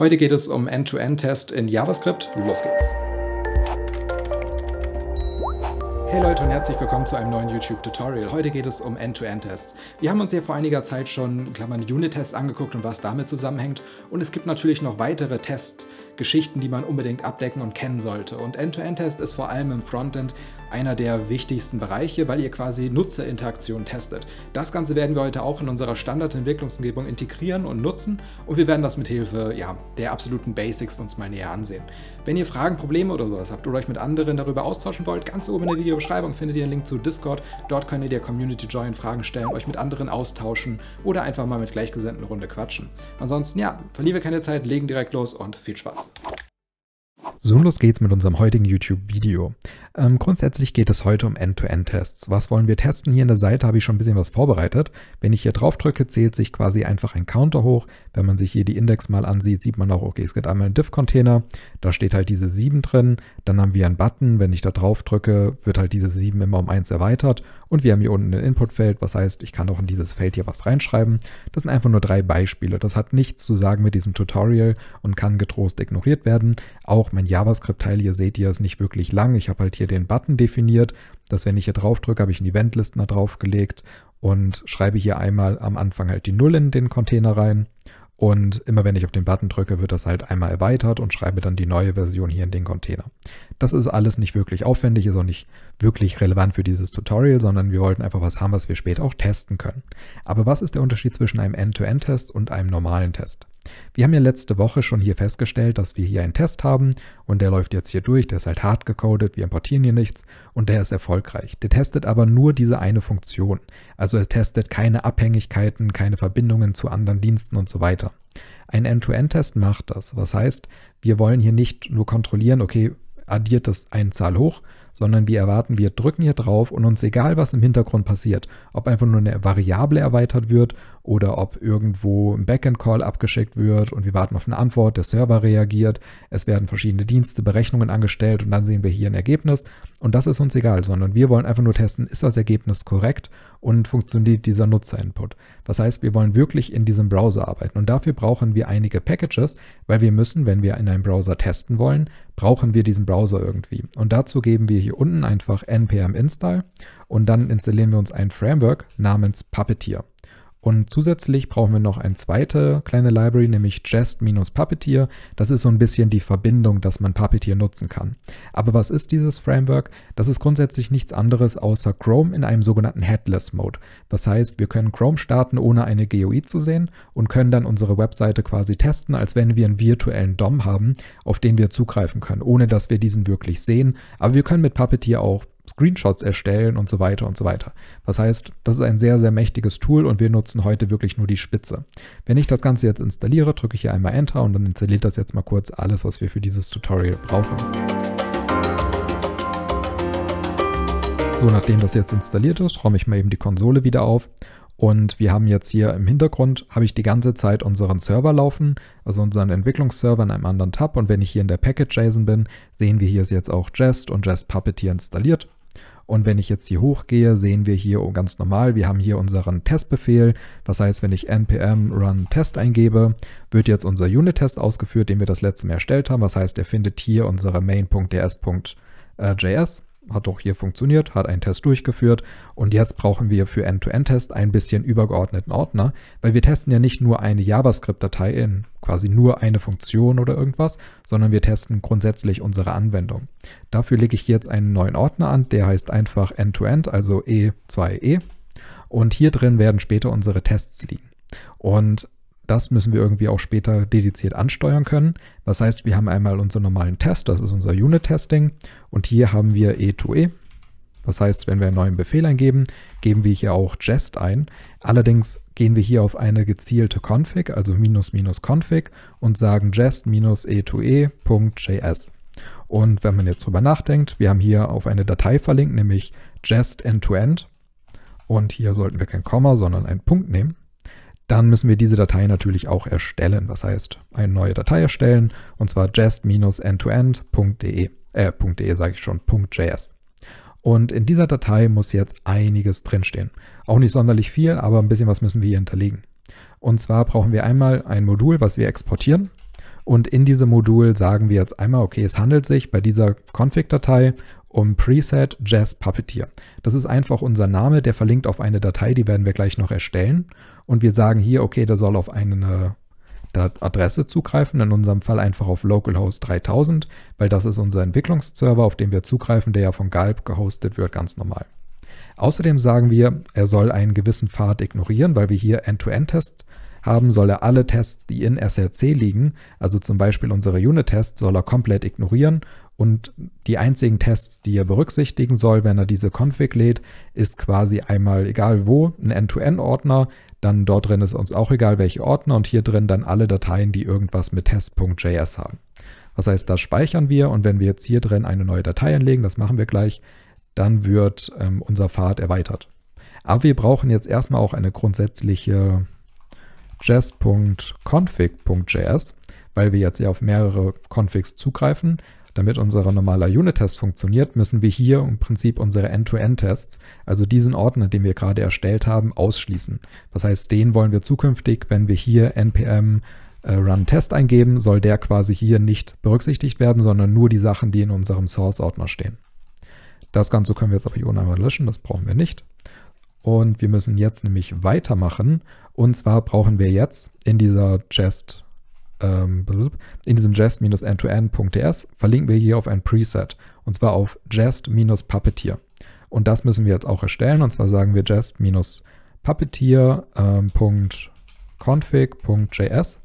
Heute geht es um End-to-End-Test in JavaScript. Los geht's! Hey Leute und herzlich willkommen zu einem neuen YouTube-Tutorial. Heute geht es um End-to-End-Tests. Wir haben uns hier vor einiger Zeit schon Unit-Tests angeguckt und was damit zusammenhängt. Und es gibt natürlich noch weitere Tests, Geschichten, die man unbedingt abdecken und kennen sollte. Und End-to-End-Test ist vor allem im Frontend einer der wichtigsten Bereiche, weil ihr quasi Nutzerinteraktion testet. Das Ganze werden wir heute auch in unserer Standardentwicklungsumgebung integrieren und nutzen und wir werden das mit Hilfe ja, der absoluten Basics uns mal näher ansehen. Wenn ihr Fragen, Probleme oder sowas habt oder euch mit anderen darüber austauschen wollt, ganz oben in der Videobeschreibung findet ihr einen Link zu Discord. Dort könnt ihr der Community Join Fragen stellen, euch mit anderen austauschen oder einfach mal mit Gleichgesinnten Runde quatschen. Ansonsten, ja, verlieren wir keine Zeit, legen direkt los und viel Spaß. So los geht's mit unserem heutigen YouTube-Video. Ähm, grundsätzlich geht es heute um End-to-End-Tests. Was wollen wir testen? Hier in der Seite habe ich schon ein bisschen was vorbereitet. Wenn ich hier drauf drücke, zählt sich quasi einfach ein Counter hoch. Wenn man sich hier die Index mal ansieht, sieht man auch, okay, es gibt einmal einen diff container da steht halt diese 7 drin. Dann haben wir einen Button, wenn ich da drauf drücke, wird halt diese 7 immer um 1 erweitert. Und wir haben hier unten ein Input-Feld, was heißt, ich kann auch in dieses Feld hier was reinschreiben. Das sind einfach nur drei Beispiele. Das hat nichts zu sagen mit diesem Tutorial und kann getrost ignoriert werden. Auch mein JavaScript-Teil hier seht ihr, ist nicht wirklich lang. Ich habe halt hier den Button definiert, dass wenn ich hier drauf drücke, habe ich einen Eventlistner draufgelegt und schreibe hier einmal am Anfang halt die Null in den Container rein. Und immer wenn ich auf den Button drücke, wird das halt einmal erweitert und schreibe dann die neue Version hier in den Container. Das ist alles nicht wirklich aufwendig, ist auch nicht wirklich relevant für dieses Tutorial, sondern wir wollten einfach was haben, was wir später auch testen können. Aber was ist der Unterschied zwischen einem End-to-End-Test und einem normalen Test? Wir haben ja letzte Woche schon hier festgestellt, dass wir hier einen Test haben und der läuft jetzt hier durch, der ist halt hart gecodet, wir importieren hier nichts und der ist erfolgreich. Der testet aber nur diese eine Funktion. Also er testet keine Abhängigkeiten, keine Verbindungen zu anderen Diensten und so weiter. Ein End-to-End-Test macht das. Was heißt, wir wollen hier nicht nur kontrollieren, okay, addiert das eine Zahl hoch, sondern wir erwarten, wir drücken hier drauf und uns egal, was im Hintergrund passiert, ob einfach nur eine Variable erweitert wird oder ob irgendwo ein Backend-Call abgeschickt wird und wir warten auf eine Antwort, der Server reagiert, es werden verschiedene Dienste, Berechnungen angestellt und dann sehen wir hier ein Ergebnis. Und das ist uns egal, sondern wir wollen einfach nur testen, ist das Ergebnis korrekt und funktioniert dieser Nutzer-Input. Das heißt, wir wollen wirklich in diesem Browser arbeiten und dafür brauchen wir einige Packages, weil wir müssen, wenn wir in einem Browser testen wollen, brauchen wir diesen Browser irgendwie. Und dazu geben wir hier unten einfach npm install und dann installieren wir uns ein Framework namens Puppeteer. Und zusätzlich brauchen wir noch eine zweite kleine Library, nämlich Jest-Puppeteer. Das ist so ein bisschen die Verbindung, dass man Puppeteer nutzen kann. Aber was ist dieses Framework? Das ist grundsätzlich nichts anderes außer Chrome in einem sogenannten Headless-Mode. Das heißt, wir können Chrome starten, ohne eine GUI zu sehen und können dann unsere Webseite quasi testen, als wenn wir einen virtuellen DOM haben, auf den wir zugreifen können, ohne dass wir diesen wirklich sehen. Aber wir können mit Puppeteer auch Screenshots erstellen und so weiter und so weiter. Das heißt, das ist ein sehr, sehr mächtiges Tool und wir nutzen heute wirklich nur die Spitze. Wenn ich das Ganze jetzt installiere, drücke ich hier einmal Enter und dann installiert das jetzt mal kurz alles, was wir für dieses Tutorial brauchen. So, nachdem das jetzt installiert ist, räume ich mal eben die Konsole wieder auf und wir haben jetzt hier im Hintergrund, habe ich die ganze Zeit unseren Server laufen, also unseren Entwicklungsserver in einem anderen Tab. Und wenn ich hier in der Package.json bin, sehen wir, hier ist jetzt auch Jest und Jest Puppet hier installiert. Und wenn ich jetzt hier hochgehe, sehen wir hier ganz normal, wir haben hier unseren Testbefehl. Was heißt, wenn ich npm run test eingebe, wird jetzt unser Unit-Test ausgeführt, den wir das letzte Mal erstellt haben. Was heißt, er findet hier unsere main.ds.js hat doch hier funktioniert, hat einen Test durchgeführt und jetzt brauchen wir für End-to-End-Test ein bisschen übergeordneten Ordner, weil wir testen ja nicht nur eine JavaScript-Datei in quasi nur eine Funktion oder irgendwas, sondern wir testen grundsätzlich unsere Anwendung. Dafür lege ich jetzt einen neuen Ordner an, der heißt einfach End-to-End, -End, also E2E e. und hier drin werden später unsere Tests liegen. Und das müssen wir irgendwie auch später dediziert ansteuern können. Das heißt, wir haben einmal unseren normalen Test, das ist unser Unit-Testing. Und hier haben wir E2E. Das heißt, wenn wir einen neuen Befehl eingeben, geben wir hier auch Jest ein. Allerdings gehen wir hier auf eine gezielte Config, also minus minus config und sagen jest minus e2e.js. Und wenn man jetzt drüber nachdenkt, wir haben hier auf eine Datei verlinkt, nämlich jest end-to-end. -end. Und hier sollten wir kein Komma, sondern einen Punkt nehmen dann müssen wir diese Datei natürlich auch erstellen. Was heißt, eine neue Datei erstellen, und zwar jest-end-to-end.de, äh, .de sage ich schon, .js. Und in dieser Datei muss jetzt einiges drinstehen. Auch nicht sonderlich viel, aber ein bisschen was müssen wir hier hinterlegen. Und zwar brauchen wir einmal ein Modul, was wir exportieren. Und in diesem Modul sagen wir jetzt einmal, okay, es handelt sich bei dieser Config-Datei um Preset Jazz Puppeteer. Das ist einfach unser Name, der verlinkt auf eine Datei, die werden wir gleich noch erstellen und wir sagen hier, okay, der soll auf eine äh, Adresse zugreifen, in unserem Fall einfach auf localhost 3000, weil das ist unser Entwicklungsserver, auf den wir zugreifen, der ja von Galb gehostet wird, ganz normal. Außerdem sagen wir, er soll einen gewissen Pfad ignorieren, weil wir hier End-to-End-Test haben, soll er alle Tests, die in SRC liegen, also zum Beispiel unsere Unit-Tests, soll er komplett ignorieren und die einzigen Tests, die er berücksichtigen soll, wenn er diese Config lädt, ist quasi einmal egal wo, ein End-to-End-Ordner, dann dort drin ist uns auch egal welche Ordner und hier drin dann alle Dateien, die irgendwas mit test.js haben. Das heißt, das speichern wir und wenn wir jetzt hier drin eine neue Datei anlegen, das machen wir gleich, dann wird ähm, unser Pfad erweitert. Aber wir brauchen jetzt erstmal auch eine grundsätzliche jest.config.js, weil wir jetzt hier auf mehrere Configs zugreifen. Damit unser normaler Unit-Test funktioniert, müssen wir hier im Prinzip unsere End-to-End-Tests, also diesen Ordner, den wir gerade erstellt haben, ausschließen. Das heißt, den wollen wir zukünftig, wenn wir hier npm äh, Run Test eingeben, soll der quasi hier nicht berücksichtigt werden, sondern nur die Sachen, die in unserem Source-Ordner stehen. Das Ganze können wir jetzt auf Iona mal löschen, das brauchen wir nicht. Und wir müssen jetzt nämlich weitermachen. Und zwar brauchen wir jetzt in dieser Jest, ähm, in diesem jest n to endts verlinken wir hier auf ein Preset. Und zwar auf jest-puppeteer. Und das müssen wir jetzt auch erstellen. Und zwar sagen wir jest-puppeteer.config.js. Ähm,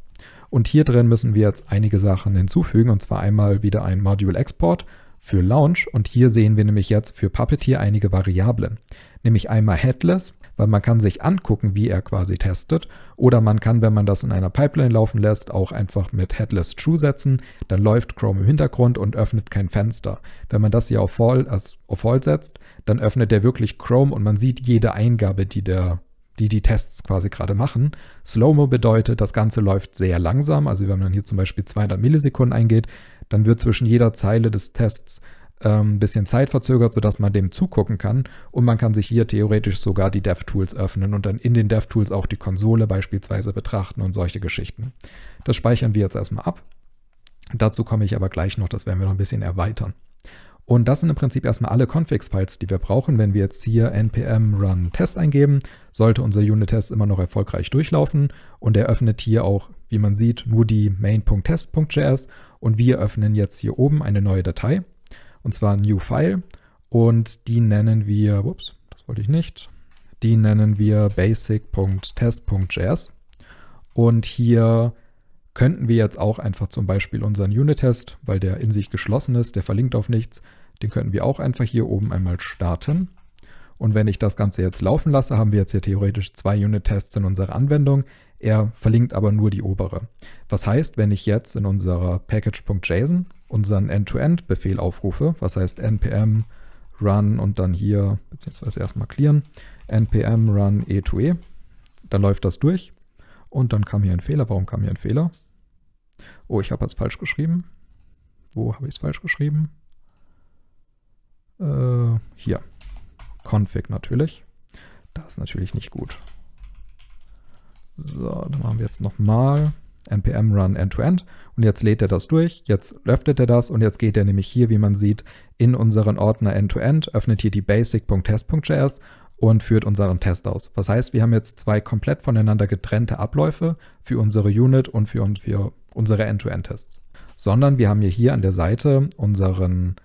und hier drin müssen wir jetzt einige Sachen hinzufügen. Und zwar einmal wieder ein Module Export für Launch und hier sehen wir nämlich jetzt für Puppeteer einige Variablen, nämlich einmal Headless, weil man kann sich angucken, wie er quasi testet oder man kann, wenn man das in einer Pipeline laufen lässt, auch einfach mit Headless True setzen, dann läuft Chrome im Hintergrund und öffnet kein Fenster. Wenn man das hier auf Fall, auf All setzt, dann öffnet der wirklich Chrome und man sieht jede Eingabe, die der die die Tests quasi gerade machen. Slow-Mo bedeutet, das Ganze läuft sehr langsam. Also wenn man hier zum Beispiel 200 Millisekunden eingeht, dann wird zwischen jeder Zeile des Tests ein ähm, bisschen Zeit verzögert, sodass man dem zugucken kann. Und man kann sich hier theoretisch sogar die DevTools öffnen und dann in den DevTools auch die Konsole beispielsweise betrachten und solche Geschichten. Das speichern wir jetzt erstmal ab. Dazu komme ich aber gleich noch, das werden wir noch ein bisschen erweitern. Und das sind im Prinzip erstmal alle Configs-Files, die wir brauchen. Wenn wir jetzt hier npm run test eingeben, sollte unser Unit-Test immer noch erfolgreich durchlaufen. Und er öffnet hier auch, wie man sieht, nur die main.test.js. Und wir öffnen jetzt hier oben eine neue Datei, und zwar new file. Und die nennen wir, ups, das wollte ich nicht, die nennen wir basic.test.js. Und hier könnten wir jetzt auch einfach zum Beispiel unseren Unit-Test, weil der in sich geschlossen ist, der verlinkt auf nichts, den könnten wir auch einfach hier oben einmal starten. Und wenn ich das Ganze jetzt laufen lasse, haben wir jetzt hier theoretisch zwei Unit-Tests in unserer Anwendung. Er verlinkt aber nur die obere. Was heißt, wenn ich jetzt in unserer package.json unseren End-to-End-Befehl aufrufe, was heißt npm run und dann hier, beziehungsweise erstmal clearen, npm run e2e, e, dann läuft das durch und dann kam hier ein Fehler. Warum kam hier ein Fehler? Oh, ich habe es falsch geschrieben. Wo habe ich es falsch geschrieben? Äh, hier. Config natürlich. Das ist natürlich nicht gut. So, dann machen wir jetzt nochmal npm run end-to-end -end. und jetzt lädt er das durch, jetzt öffnet er das und jetzt geht er nämlich hier, wie man sieht, in unseren Ordner end-to-end, -end, öffnet hier die basic.test.js und führt unseren Test aus. Was heißt, wir haben jetzt zwei komplett voneinander getrennte Abläufe für unsere Unit und für, für unsere End-to-End-Tests. Sondern wir haben ja hier an der Seite unseren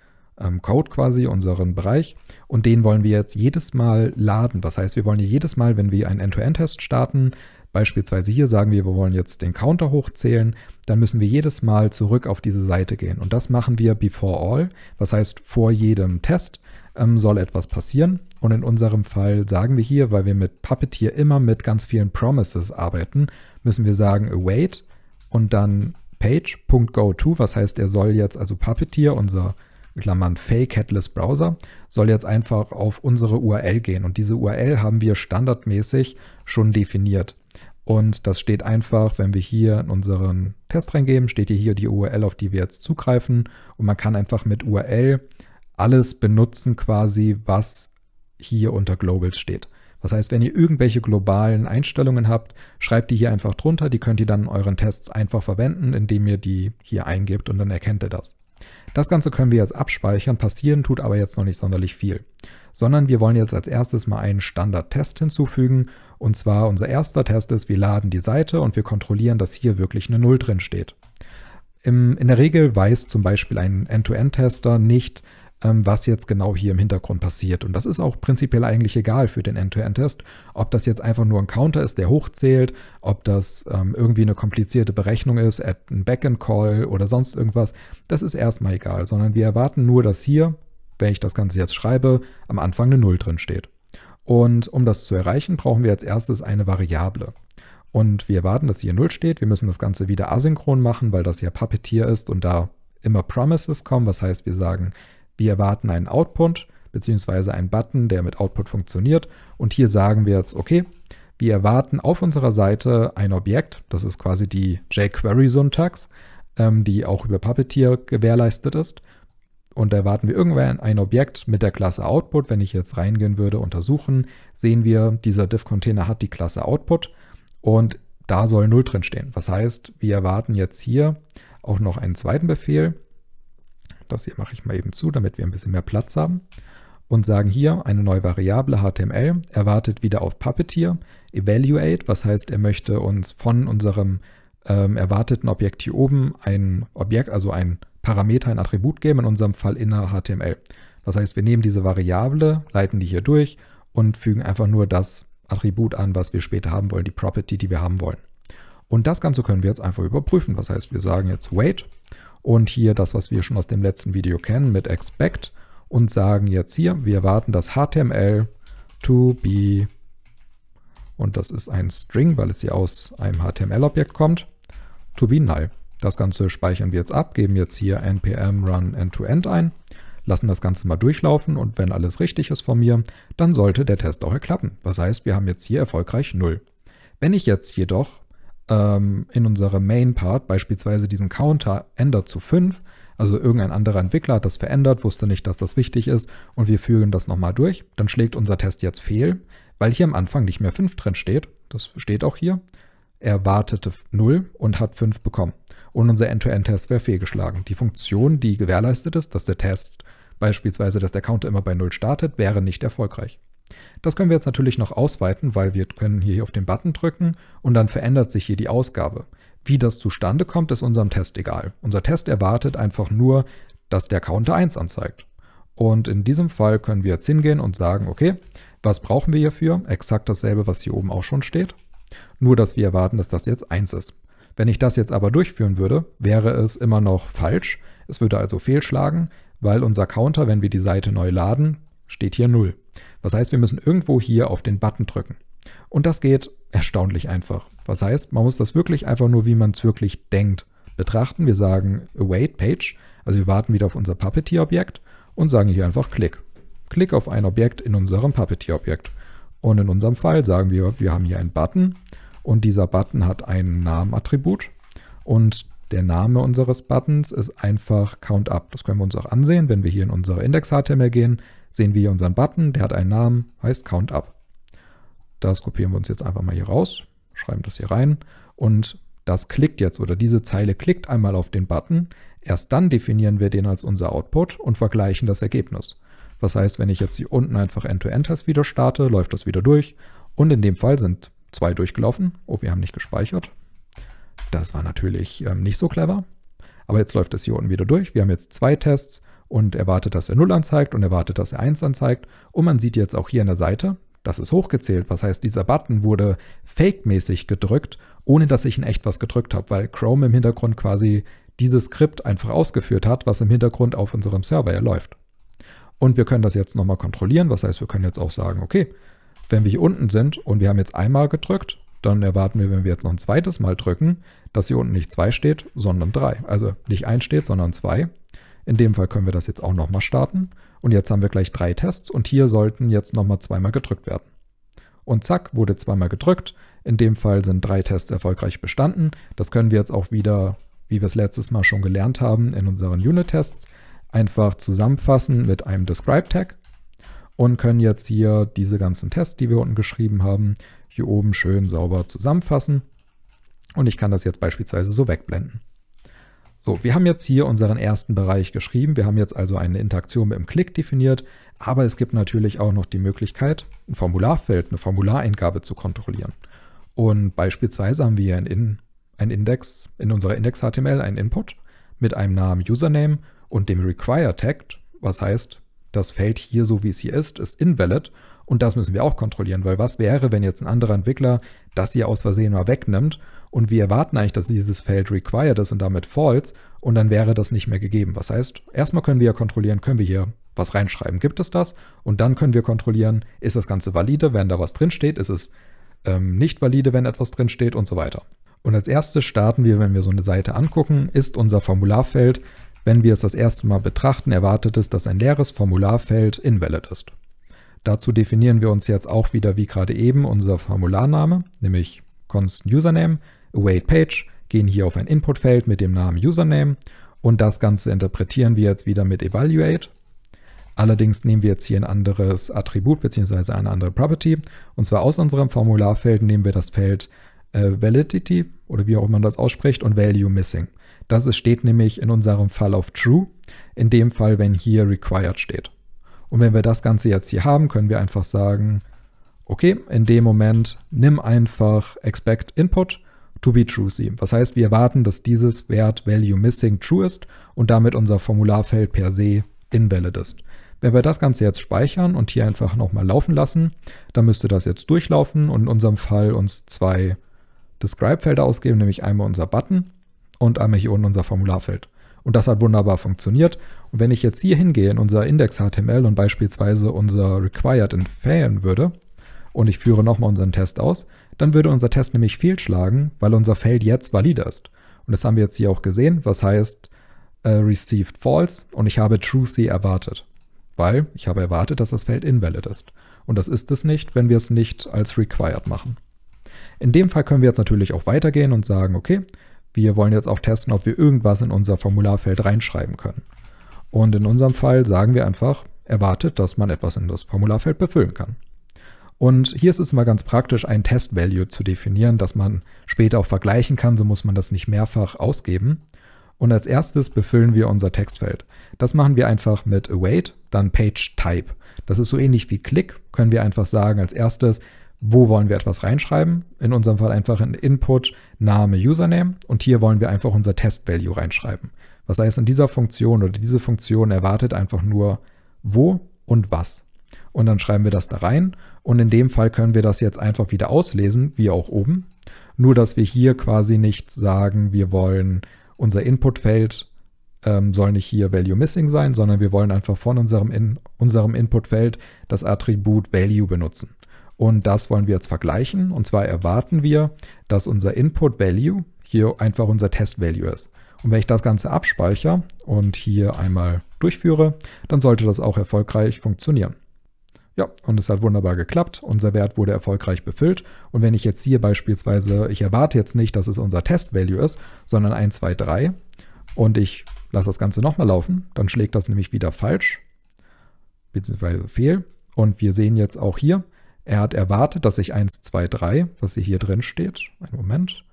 ähm, Code quasi, unseren Bereich und den wollen wir jetzt jedes Mal laden. Das heißt, wir wollen jedes Mal, wenn wir einen End-to-End-Test starten, beispielsweise hier sagen wir, wir wollen jetzt den Counter hochzählen, dann müssen wir jedes Mal zurück auf diese Seite gehen. Und das machen wir before all, was heißt vor jedem Test ähm, soll etwas passieren. Und in unserem Fall sagen wir hier, weil wir mit Puppeteer immer mit ganz vielen Promises arbeiten, müssen wir sagen await und dann page.goto, was heißt, er soll jetzt, also Puppeteer, unser Klammern Fake Headless Browser, soll jetzt einfach auf unsere URL gehen. Und diese URL haben wir standardmäßig schon definiert. Und das steht einfach, wenn wir hier in unseren Test reingeben, steht hier, hier die URL, auf die wir jetzt zugreifen. Und man kann einfach mit URL alles benutzen quasi, was hier unter Globals steht. Das heißt, wenn ihr irgendwelche globalen Einstellungen habt, schreibt die hier einfach drunter. Die könnt ihr dann in euren Tests einfach verwenden, indem ihr die hier eingebt und dann erkennt ihr das. Das Ganze können wir jetzt abspeichern. Passieren tut aber jetzt noch nicht sonderlich viel. Sondern wir wollen jetzt als erstes mal einen Standard-Test hinzufügen. Und zwar unser erster Test ist, wir laden die Seite und wir kontrollieren, dass hier wirklich eine Null drin steht. in der Regel weiß zum Beispiel ein End-to-End-Tester nicht, ähm, was jetzt genau hier im Hintergrund passiert. Und das ist auch prinzipiell eigentlich egal für den End-to-End-Test, ob das jetzt einfach nur ein Counter ist, der hochzählt, ob das ähm, irgendwie eine komplizierte Berechnung ist, ein Backend-Call oder sonst irgendwas. Das ist erstmal egal, sondern wir erwarten nur, dass hier, wenn ich das Ganze jetzt schreibe, am Anfang eine Null drin steht. Und um das zu erreichen, brauchen wir als erstes eine Variable. Und wir erwarten, dass hier Null steht. Wir müssen das Ganze wieder asynchron machen, weil das ja Puppeteer ist und da immer Promises kommen. Was heißt, wir sagen, wir erwarten einen Output bzw. einen Button, der mit Output funktioniert. Und hier sagen wir jetzt, okay, wir erwarten auf unserer Seite ein Objekt, das ist quasi die jQuery-Syntax, ähm, die auch über Puppeteer gewährleistet ist. Und erwarten wir irgendwann ein Objekt mit der Klasse Output. Wenn ich jetzt reingehen würde, untersuchen, sehen wir, dieser div-Container hat die Klasse Output und da soll 0 drin stehen. Was heißt, wir erwarten jetzt hier auch noch einen zweiten Befehl, das hier mache ich mal eben zu, damit wir ein bisschen mehr Platz haben. Und sagen hier eine neue Variable HTML, erwartet wieder auf Puppeteer, evaluate, was heißt, er möchte uns von unserem ähm, erwarteten Objekt hier oben ein Objekt, also ein Parameter, ein Attribut geben, in unserem Fall inner HTML. Das heißt, wir nehmen diese Variable, leiten die hier durch und fügen einfach nur das Attribut an, was wir später haben wollen, die Property, die wir haben wollen. Und das Ganze können wir jetzt einfach überprüfen. Das heißt, wir sagen jetzt wait und hier das, was wir schon aus dem letzten Video kennen mit expect und sagen jetzt hier, wir erwarten das HTML to be und das ist ein String, weil es hier aus einem HTML-Objekt kommt, to be null. Das Ganze speichern wir jetzt ab, geben jetzt hier npm run end-to-end -end ein, lassen das Ganze mal durchlaufen und wenn alles richtig ist von mir, dann sollte der Test auch klappen. Das heißt, wir haben jetzt hier erfolgreich 0. Wenn ich jetzt jedoch ähm, in unserem Main-Part beispielsweise diesen Counter ändert zu 5, also irgendein anderer Entwickler hat das verändert, wusste nicht, dass das wichtig ist und wir fügen das nochmal durch, dann schlägt unser Test jetzt fehl, weil hier am Anfang nicht mehr 5 drin steht. Das steht auch hier. Er wartete 0 und hat 5 bekommen. Und unser End-to-End-Test wäre fehlgeschlagen. Die Funktion, die gewährleistet ist, dass der Test beispielsweise, dass der Counter immer bei 0 startet, wäre nicht erfolgreich. Das können wir jetzt natürlich noch ausweiten, weil wir können hier auf den Button drücken und dann verändert sich hier die Ausgabe. Wie das zustande kommt, ist unserem Test egal. Unser Test erwartet einfach nur, dass der Counter 1 anzeigt. Und in diesem Fall können wir jetzt hingehen und sagen, okay, was brauchen wir hierfür? Exakt dasselbe, was hier oben auch schon steht. Nur, dass wir erwarten, dass das jetzt 1 ist. Wenn ich das jetzt aber durchführen würde, wäre es immer noch falsch. Es würde also fehlschlagen, weil unser Counter, wenn wir die Seite neu laden, steht hier 0. Das heißt, wir müssen irgendwo hier auf den Button drücken. Und das geht erstaunlich einfach. Was heißt, man muss das wirklich einfach nur, wie man es wirklich denkt, betrachten. Wir sagen Await Page, also wir warten wieder auf unser Puppeteer-Objekt und sagen hier einfach Klick. Klick auf ein Objekt in unserem Puppeteer-Objekt. Und in unserem Fall sagen wir, wir haben hier einen Button und dieser Button hat ein Namenattribut und der Name unseres Buttons ist einfach CountUp. Das können wir uns auch ansehen. Wenn wir hier in unsere Index-HTML gehen, sehen wir hier unseren Button. Der hat einen Namen, heißt CountUp. Das kopieren wir uns jetzt einfach mal hier raus, schreiben das hier rein und das klickt jetzt oder diese Zeile klickt einmal auf den Button. Erst dann definieren wir den als unser Output und vergleichen das Ergebnis. Was heißt, wenn ich jetzt hier unten einfach End-to-End-Test wieder starte, läuft das wieder durch und in dem Fall sind zwei durchgelaufen. Oh, wir haben nicht gespeichert. Das war natürlich ähm, nicht so clever. Aber jetzt läuft es hier unten wieder durch. Wir haben jetzt zwei Tests und erwartet, dass er 0 anzeigt und erwartet, dass er 1 anzeigt. Und man sieht jetzt auch hier an der Seite, das ist hochgezählt. Was heißt, dieser Button wurde fake-mäßig gedrückt, ohne dass ich in echt was gedrückt habe, weil Chrome im Hintergrund quasi dieses Skript einfach ausgeführt hat, was im Hintergrund auf unserem Server ja läuft. Und wir können das jetzt nochmal kontrollieren. Was heißt, wir können jetzt auch sagen, okay, wenn wir hier unten sind und wir haben jetzt einmal gedrückt dann erwarten wir, wenn wir jetzt noch ein zweites Mal drücken, dass hier unten nicht 2 steht, sondern 3. Also nicht 1 steht, sondern 2. In dem Fall können wir das jetzt auch nochmal starten. Und jetzt haben wir gleich drei Tests und hier sollten jetzt nochmal zweimal gedrückt werden. Und zack, wurde zweimal gedrückt. In dem Fall sind drei Tests erfolgreich bestanden. Das können wir jetzt auch wieder, wie wir es letztes Mal schon gelernt haben, in unseren Unit-Tests einfach zusammenfassen mit einem Describe-Tag und können jetzt hier diese ganzen Tests, die wir unten geschrieben haben, hier oben schön sauber zusammenfassen. Und ich kann das jetzt beispielsweise so wegblenden. So, wir haben jetzt hier unseren ersten Bereich geschrieben. Wir haben jetzt also eine Interaktion mit dem Klick definiert. Aber es gibt natürlich auch noch die Möglichkeit, ein Formularfeld, eine Formulareingabe zu kontrollieren. Und beispielsweise haben wir einen, einen Index, in unserer Index-HTML einen Input mit einem Namen Username und dem Require-Tag, was heißt, das Feld hier, so wie es hier ist, ist invalid und das müssen wir auch kontrollieren, weil was wäre, wenn jetzt ein anderer Entwickler das hier aus Versehen mal wegnimmt und wir erwarten eigentlich, dass dieses Feld required ist und damit false und dann wäre das nicht mehr gegeben. Was heißt, erstmal können wir ja kontrollieren, können wir hier was reinschreiben, gibt es das? Und dann können wir kontrollieren, ist das Ganze valide, wenn da was drinsteht, ist es ähm, nicht valide, wenn etwas drinsteht und so weiter. Und als erstes starten wir, wenn wir so eine Seite angucken, ist unser Formularfeld, wenn wir es das erste Mal betrachten, erwartet es, dass ein leeres Formularfeld invalid ist. Dazu definieren wir uns jetzt auch wieder wie gerade eben unser Formularname, nämlich const username, await page, gehen hier auf ein Inputfeld mit dem Namen username und das Ganze interpretieren wir jetzt wieder mit evaluate. Allerdings nehmen wir jetzt hier ein anderes Attribut bzw. eine andere Property und zwar aus unserem Formularfeld nehmen wir das Feld äh, validity oder wie auch immer man das ausspricht und value missing. Das steht nämlich in unserem Fall auf true, in dem Fall, wenn hier required steht. Und wenn wir das Ganze jetzt hier haben, können wir einfach sagen, okay, in dem Moment nimm einfach expect input to be true sie. Was heißt, wir erwarten, dass dieses Wert value missing true ist und damit unser Formularfeld per se invalid ist. Wenn wir das Ganze jetzt speichern und hier einfach nochmal laufen lassen, dann müsste das jetzt durchlaufen und in unserem Fall uns zwei Describe-Felder ausgeben, nämlich einmal unser Button und einmal hier unten unser Formularfeld. Und das hat wunderbar funktioniert und wenn ich jetzt hier hingehe in unser Index.html und beispielsweise unser Required entfernen würde und ich führe nochmal unseren Test aus, dann würde unser Test nämlich fehlschlagen, weil unser Feld jetzt valide ist. Und das haben wir jetzt hier auch gesehen, was heißt äh, received false und ich habe true C erwartet, weil ich habe erwartet, dass das Feld invalid ist. Und das ist es nicht, wenn wir es nicht als required machen. In dem Fall können wir jetzt natürlich auch weitergehen und sagen, okay, wir wollen jetzt auch testen, ob wir irgendwas in unser Formularfeld reinschreiben können. Und in unserem Fall sagen wir einfach, erwartet, dass man etwas in das Formularfeld befüllen kann. Und hier ist es mal ganz praktisch, ein Test-Value zu definieren, dass man später auch vergleichen kann, so muss man das nicht mehrfach ausgeben. Und als erstes befüllen wir unser Textfeld. Das machen wir einfach mit await, dann page type. Das ist so ähnlich wie click, können wir einfach sagen als erstes, wo wollen wir etwas reinschreiben? In unserem Fall einfach in Input Name Username und hier wollen wir einfach unser Test Value reinschreiben. Das heißt, in dieser Funktion oder diese Funktion erwartet einfach nur wo und was. Und dann schreiben wir das da rein. Und in dem Fall können wir das jetzt einfach wieder auslesen, wie auch oben. Nur, dass wir hier quasi nicht sagen, wir wollen unser Inputfeld ähm, soll nicht hier Value Missing sein, sondern wir wollen einfach von unserem, in, unserem Inputfeld das Attribut Value benutzen. Und das wollen wir jetzt vergleichen. Und zwar erwarten wir, dass unser Input Value hier einfach unser Test Value ist. Und wenn ich das Ganze abspeichere und hier einmal durchführe, dann sollte das auch erfolgreich funktionieren. Ja, und es hat wunderbar geklappt. Unser Wert wurde erfolgreich befüllt. Und wenn ich jetzt hier beispielsweise, ich erwarte jetzt nicht, dass es unser Test-Value ist, sondern 1, 2, 3 und ich lasse das Ganze nochmal laufen, dann schlägt das nämlich wieder falsch, beziehungsweise fehl. Und wir sehen jetzt auch hier, er hat erwartet, dass ich 1, 2, 3, was hier drin steht, einen Moment,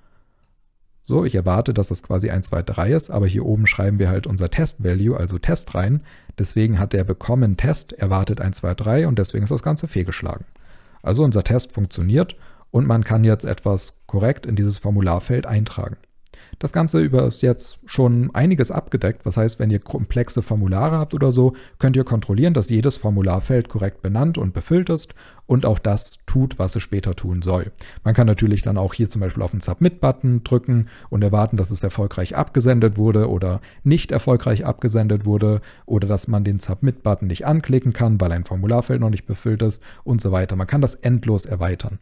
so, ich erwarte, dass das quasi 1, 2, 3 ist, aber hier oben schreiben wir halt unser Test-Value, also Test rein. Deswegen hat der bekommen Test erwartet 1, 2, 3 und deswegen ist das Ganze fehlgeschlagen. Also unser Test funktioniert und man kann jetzt etwas korrekt in dieses Formularfeld eintragen. Das Ganze über ist jetzt schon einiges abgedeckt. Was heißt, wenn ihr komplexe Formulare habt oder so, könnt ihr kontrollieren, dass jedes Formularfeld korrekt benannt und befüllt ist und auch das tut, was es später tun soll. Man kann natürlich dann auch hier zum Beispiel auf den Submit-Button drücken und erwarten, dass es erfolgreich abgesendet wurde oder nicht erfolgreich abgesendet wurde oder dass man den Submit-Button nicht anklicken kann, weil ein Formularfeld noch nicht befüllt ist und so weiter. Man kann das endlos erweitern.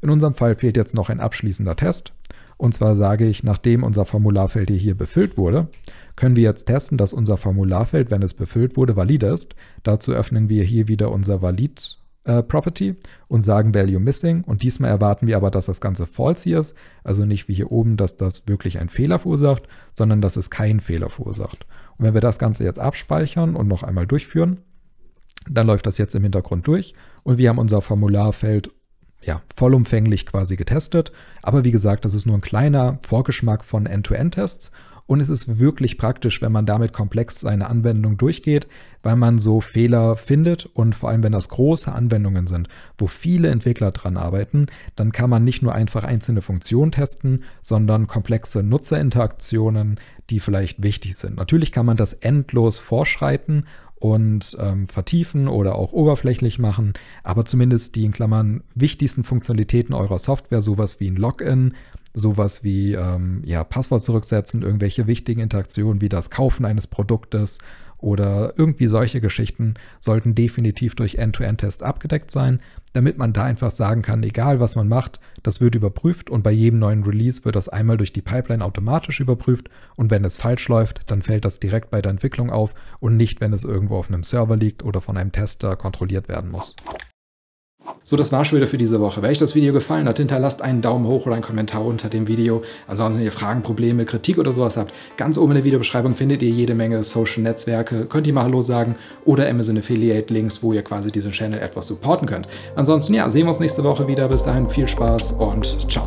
In unserem Fall fehlt jetzt noch ein abschließender Test. Und zwar sage ich, nachdem unser Formularfeld hier befüllt wurde, können wir jetzt testen, dass unser Formularfeld, wenn es befüllt wurde, valide ist. Dazu öffnen wir hier wieder unser Valid äh, Property und sagen Value Missing. Und diesmal erwarten wir aber, dass das Ganze false hier ist. Also nicht wie hier oben, dass das wirklich einen Fehler verursacht, sondern dass es keinen Fehler verursacht. Und wenn wir das Ganze jetzt abspeichern und noch einmal durchführen, dann läuft das jetzt im Hintergrund durch und wir haben unser Formularfeld ja, vollumfänglich quasi getestet. Aber wie gesagt, das ist nur ein kleiner Vorgeschmack von End-to-End-Tests. Und es ist wirklich praktisch, wenn man damit komplex seine Anwendung durchgeht, weil man so Fehler findet und vor allem, wenn das große Anwendungen sind, wo viele Entwickler dran arbeiten, dann kann man nicht nur einfach einzelne Funktionen testen, sondern komplexe Nutzerinteraktionen, die vielleicht wichtig sind. Natürlich kann man das endlos vorschreiten und ähm, vertiefen oder auch oberflächlich machen, aber zumindest die in Klammern wichtigsten Funktionalitäten eurer Software, sowas wie ein Login, sowas wie ähm, ja, Passwort zurücksetzen, irgendwelche wichtigen Interaktionen wie das Kaufen eines Produktes oder irgendwie solche Geschichten sollten definitiv durch End-to-End-Tests abgedeckt sein, damit man da einfach sagen kann, egal was man macht, das wird überprüft und bei jedem neuen Release wird das einmal durch die Pipeline automatisch überprüft und wenn es falsch läuft, dann fällt das direkt bei der Entwicklung auf und nicht, wenn es irgendwo auf einem Server liegt oder von einem Tester kontrolliert werden muss. So, das war schon wieder für diese Woche. Wenn euch das Video gefallen hat, hinterlasst einen Daumen hoch oder einen Kommentar unter dem Video. Ansonsten, wenn ihr Fragen, Probleme, Kritik oder sowas habt, ganz oben in der Videobeschreibung findet ihr jede Menge Social-Netzwerke, könnt ihr mal Hallo sagen oder Amazon Affiliate-Links, wo ihr quasi diesen Channel etwas supporten könnt. Ansonsten, ja, sehen wir uns nächste Woche wieder. Bis dahin, viel Spaß und ciao.